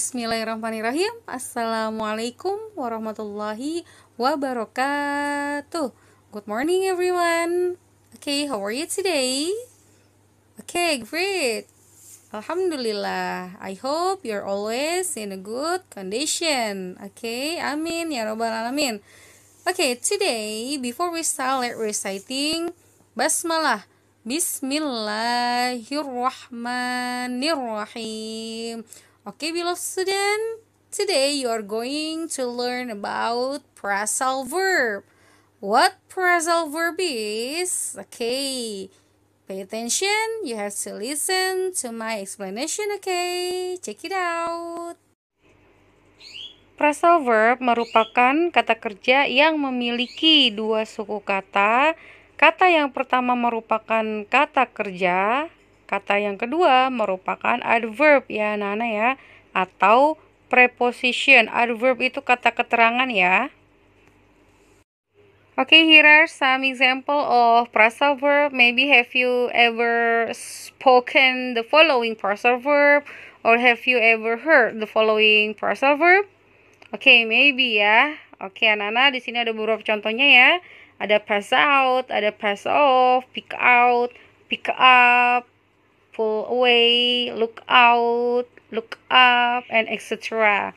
Bismillahirrahmanirrahim Assalamualaikum warahmatullahi wabarakatuh Good morning everyone Okay, how are you today? Okay, great Alhamdulillah I hope you're always in a good condition Okay, amin ya robbal alamin Okay, today before we start reciting Basmalah Bismillahirrahmanirrahim Okay, beloved student, today you are going to learn about prasal verb. What prasal verb is? Okay, pay attention. You have to listen to my explanation, okay? Check it out. Prasal verb merupakan kata kerja yang memiliki dua suku kata. Kata yang pertama merupakan kata kerja, Kata yang kedua merupakan adverb ya Nana ya atau preposition. Adverb itu kata keterangan ya. Okay, here are some example of present verb. Maybe have you ever spoken the following present verb or have you ever heard the following present verb? Okay, maybe ya. Oke, okay, Nana, di sini ada beberapa contohnya ya. Ada pass out, ada pass off, pick out, pick up, pull away, look out, look up, and etc.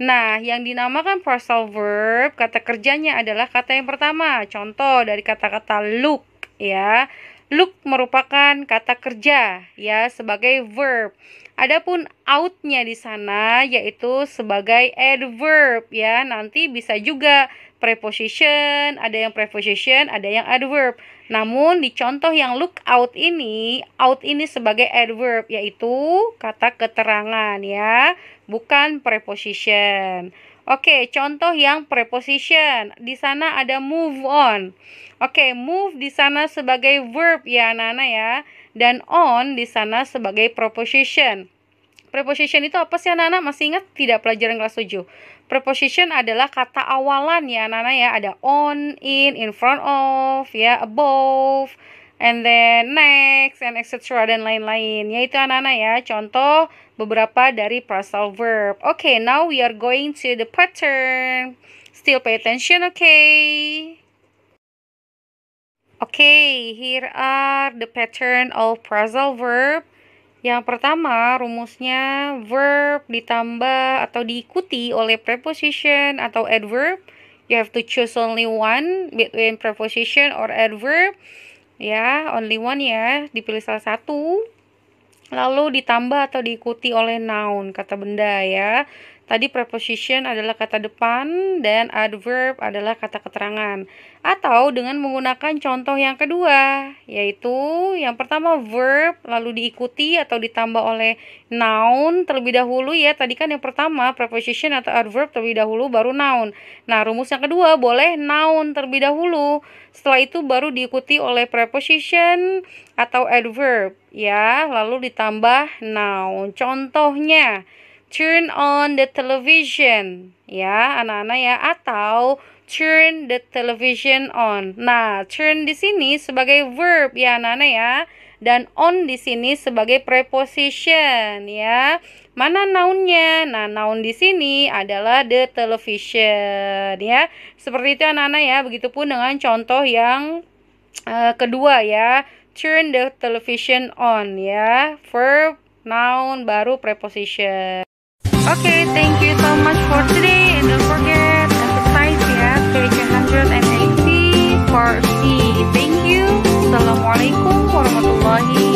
Nah, yang dinamakan personal verb, kata kerjanya adalah kata yang pertama. Contoh dari kata-kata look ya. Look merupakan kata kerja ya sebagai verb. Adapun outnya di sana yaitu sebagai adverb ya. Nanti bisa juga preposition, ada yang preposition, ada yang adverb. Namun di contoh yang look out ini, out ini sebagai adverb yaitu kata keterangan ya, bukan preposition. Oke, contoh yang preposition. Di sana ada move on. Oke, move di sana sebagai verb ya Nana ya. Dan on di sana sebagai preposition. Preposition itu apa sih Nana? Masih ingat tidak pelajaran kelas 7? Preposition adalah kata awalan ya Nana ya. Ada on, in, in front of, ya above, and then next and etc dan lain-lain yaitu anak-anak ya contoh beberapa dari prasal verb oke okay, now we are going to the pattern still pay attention okay oke okay, here are the pattern of prasal verb yang pertama rumusnya verb ditambah atau diikuti oleh preposition atau adverb you have to choose only one between preposition or adverb ya only one ya dipilih salah satu lalu ditambah atau diikuti oleh noun kata benda ya Tadi preposition adalah kata depan dan adverb adalah kata keterangan. Atau dengan menggunakan contoh yang kedua, yaitu yang pertama verb lalu diikuti atau ditambah oleh noun terlebih dahulu ya. Tadi kan yang pertama preposition atau adverb terlebih dahulu baru noun. Nah, rumus yang kedua boleh noun terlebih dahulu. Setelah itu baru diikuti oleh preposition atau adverb ya, lalu ditambah noun. Contohnya turn on the television ya anak-anak ya atau turn the television on. Nah, turn di sini sebagai verb ya anak-anak ya dan on di sini sebagai preposition ya. Mana nounnya? Nah, noun di sini adalah the television ya. Seperti itu anak-anak ya. Begitupun dengan contoh yang uh, kedua ya. Turn the television on ya. Verb, noun, baru preposition. Okay, thank you so much for today. And don't forget, exercise, yeah, page 180 for C. Thank you. Assalamualaikum warahmatullahi